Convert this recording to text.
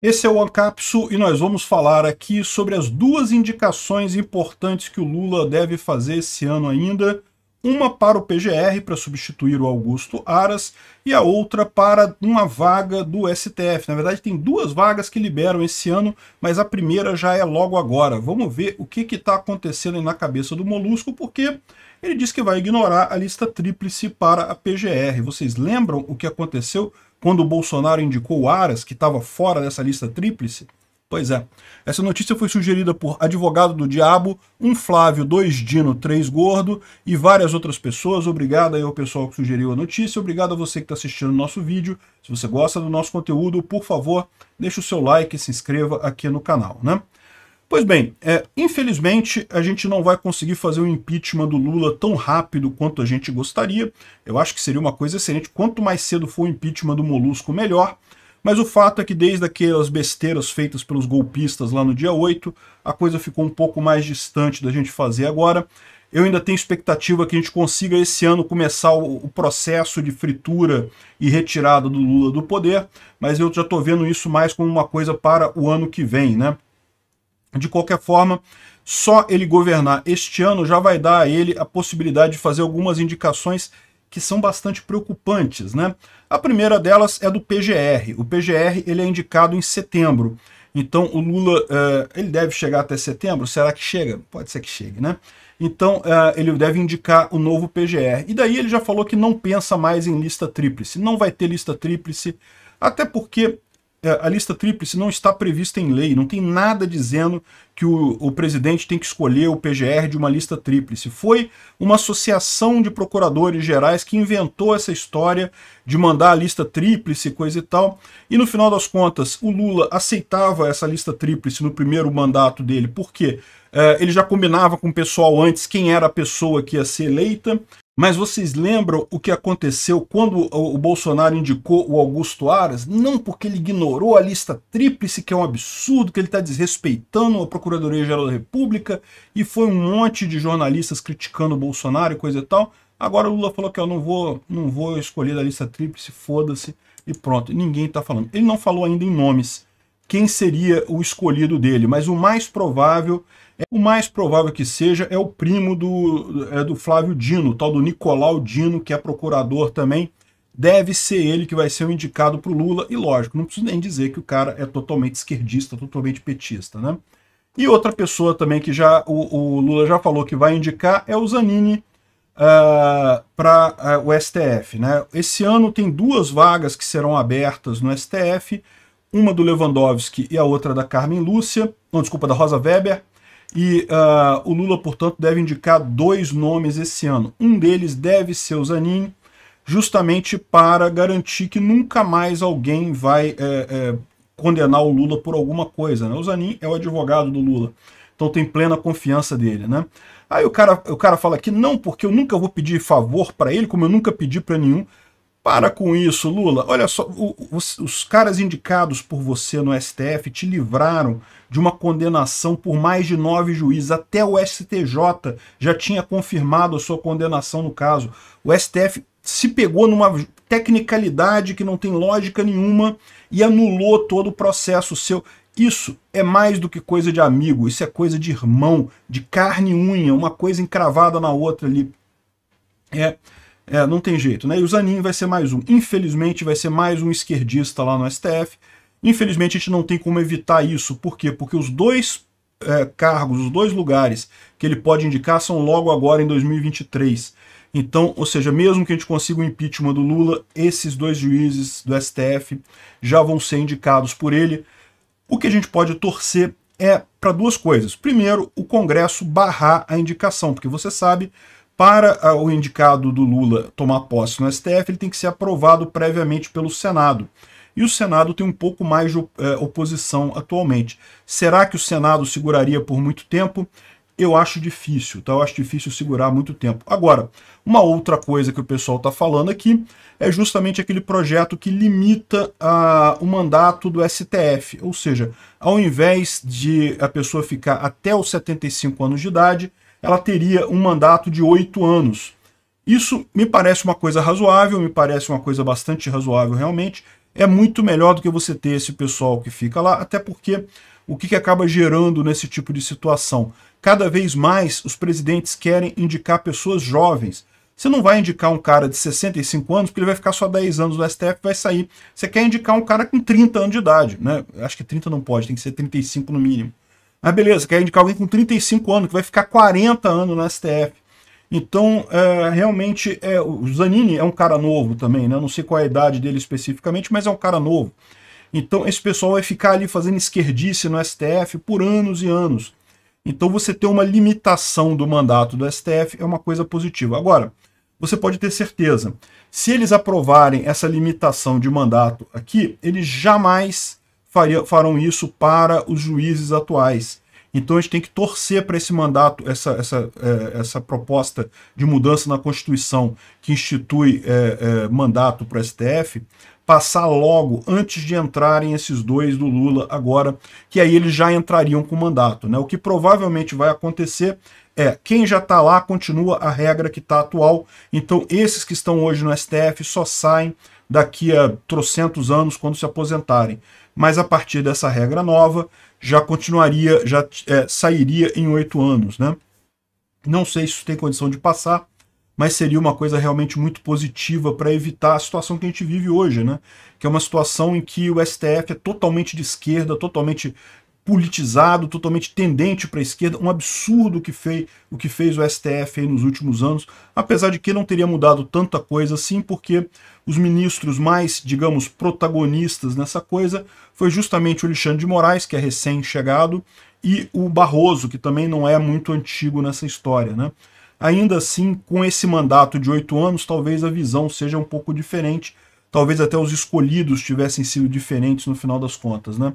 Esse é o Ancapsu e nós vamos falar aqui sobre as duas indicações importantes que o Lula deve fazer esse ano ainda. Uma para o PGR, para substituir o Augusto Aras, e a outra para uma vaga do STF. Na verdade, tem duas vagas que liberam esse ano, mas a primeira já é logo agora. Vamos ver o que está acontecendo na cabeça do Molusco, porque ele diz que vai ignorar a lista tríplice para a PGR. Vocês lembram o que aconteceu quando o Bolsonaro indicou o Aras, que estava fora dessa lista tríplice? Pois é. Essa notícia foi sugerida por Advogado do Diabo, um Flávio, dois Dino, três Gordo e várias outras pessoas. Obrigado aí ao pessoal que sugeriu a notícia. Obrigado a você que está assistindo o nosso vídeo. Se você gosta do nosso conteúdo, por favor, deixe o seu like e se inscreva aqui no canal, né? Pois bem, é, infelizmente a gente não vai conseguir fazer o um impeachment do Lula tão rápido quanto a gente gostaria. Eu acho que seria uma coisa excelente. Quanto mais cedo for o impeachment do Molusco, melhor. Mas o fato é que desde aquelas besteiras feitas pelos golpistas lá no dia 8, a coisa ficou um pouco mais distante da gente fazer agora. Eu ainda tenho expectativa que a gente consiga esse ano começar o, processo de fritura e retirada do Lula do poder, mas eu já estou vendo isso mais como uma coisa para o ano que vem, né? De qualquer forma, só ele governar este ano já vai dar a ele a possibilidade de fazer algumas indicações que são bastante preocupantes. Né? A primeira delas é do PGR. O PGR ele é indicado em setembro. Então o Lula uh, ele deve chegar até setembro? Será que chega? Pode ser que chegue, né? Então uh, ele deve indicar o novo PGR. E daí ele já falou que não pensa mais em lista tríplice. Não vai ter lista tríplice, até porque é, a lista tríplice não está prevista em lei, não tem nada dizendo que o, o presidente tem que escolher o PGR de uma lista tríplice. Foi uma associação de procuradores gerais que inventou essa história de mandar a lista tríplice, coisa e tal. E no final das contas, o Lula aceitava essa lista tríplice no primeiro mandato dele, porque é, ele já combinava com o pessoal antes quem era a pessoa que ia ser eleita, mas vocês lembram o que aconteceu quando o Bolsonaro indicou o Augusto Aras? Não porque ele ignorou a lista tríplice, que é um absurdo, que ele está desrespeitando a Procuradoria-Geral da República, e foi um monte de jornalistas criticando o Bolsonaro e coisa e tal. Agora o Lula falou que eu não vou, não vou escolher da lista tríplice, foda-se, e pronto. Ninguém está falando. Ele não falou ainda em nomes, quem seria o escolhido dele, mas o mais provável é, o mais provável que seja é o primo do, é do Flávio Dino, o tal do Nicolau Dino, que é procurador também. Deve ser ele que vai ser o indicado para o Lula. E lógico, não preciso nem dizer que o cara é totalmente esquerdista, totalmente petista, né? E outra pessoa também que já o, o Lula já falou que vai indicar é o Zanini uh, ah, para uh, ah, o STF. Né? Esse ano tem duas vagas que serão abertas no STF, uma do Lewandowski e a outra da Carmen Lúcia, não, desculpa, da Rosa Weber. E uh, o Lula, portanto, deve indicar dois nomes esse ano. Um deles deve ser o Zanin, justamente para garantir que nunca mais alguém vai é, é, condenar o Lula por alguma coisa. Né? O Zanin é o advogado do Lula, então tem plena confiança dele. Né? Aí o cara, o cara fala que não, porque eu nunca vou pedir favor para ele, como eu nunca pedi para nenhum para com isso, Lula. Olha só, o, os, os caras indicados por você no STF te livraram de uma condenação por mais de nove juízes. Até o STJ já tinha confirmado a sua condenação no caso. O STF se pegou numa tecnicalidade que não tem lógica nenhuma e anulou todo o processo seu. Isso é mais do que coisa de amigo, isso é coisa de irmão, de carne e unha, uma coisa encravada na outra ali. É, é, não tem jeito, né? E o Zanin vai ser mais um. Infelizmente, vai ser mais um esquerdista lá no STF. Infelizmente, a gente não tem como evitar isso. Por quê? Porque os dois é, cargos, os dois lugares que ele pode indicar são logo agora em 2023. Então, ou seja, mesmo que a gente consiga o impeachment do Lula, esses dois juízes do STF já vão ser indicados por ele. O que a gente pode torcer é para duas coisas. Primeiro, o Congresso barrar a indicação, porque você sabe para o indicado do Lula tomar posse no STF, ele tem que ser aprovado previamente pelo Senado. E o Senado tem um pouco mais de eh, oposição atualmente. Será que o Senado seguraria por muito tempo? Eu acho difícil, tá? Eu acho difícil segurar muito tempo. Agora, uma outra coisa que o pessoal está falando aqui é justamente aquele projeto que limita ah, o mandato do STF. Ou seja, ao invés de a pessoa ficar até os 75 anos de idade, ela teria um mandato de oito anos. Isso me parece uma coisa razoável, me parece uma coisa bastante razoável realmente. É muito melhor do que você ter esse pessoal que fica lá, até porque o que, que acaba gerando nesse tipo de situação? Cada vez mais os presidentes querem indicar pessoas jovens. Você não vai indicar um cara de 65 anos, porque ele vai ficar só 10 anos no STF vai sair. Você quer indicar um cara com 30 anos de idade, né? Acho que 30 não pode, tem que ser 35 no mínimo. Ah, beleza, quer indicar alguém com 35 anos, que vai ficar 40 anos no STF. Então, é, realmente, é, o Zanini é um cara novo também, né? não sei qual é a idade dele especificamente, mas é um cara novo. Então, esse pessoal vai ficar ali fazendo esquerdice no STF por anos e anos. Então, você ter uma limitação do mandato do STF é uma coisa positiva. Agora, você pode ter certeza, se eles aprovarem essa limitação de mandato aqui, eles jamais faria, farão isso para os juízes atuais. Então a gente tem que torcer para esse mandato, essa, essa, é, essa proposta de mudança na Constituição que institui é, é, mandato para o STF, passar logo antes de entrarem esses dois do Lula agora, que aí eles já entrariam com mandato. Né? O que provavelmente vai acontecer é quem já está lá continua a regra que está atual, então esses que estão hoje no STF só saem daqui a trocentos anos, quando se aposentarem. Mas a partir dessa regra nova, já continuaria, já é, sairia em oito anos. Né? Não sei se isso tem condição de passar, mas seria uma coisa realmente muito positiva para evitar a situação que a gente vive hoje, né? que é uma situação em que o STF é totalmente de esquerda, totalmente politizado, totalmente tendente para a esquerda, um absurdo que fez, o que fez o STF nos últimos anos, apesar de que não teria mudado tanta coisa assim, porque os ministros mais, digamos, protagonistas nessa coisa foi justamente o Alexandre de Moraes, que é recém-chegado, e o Barroso, que também não é muito antigo nessa história. Né? Ainda assim, com esse mandato de oito anos, talvez a visão seja um pouco diferente, talvez até os escolhidos tivessem sido diferentes no final das contas. Né?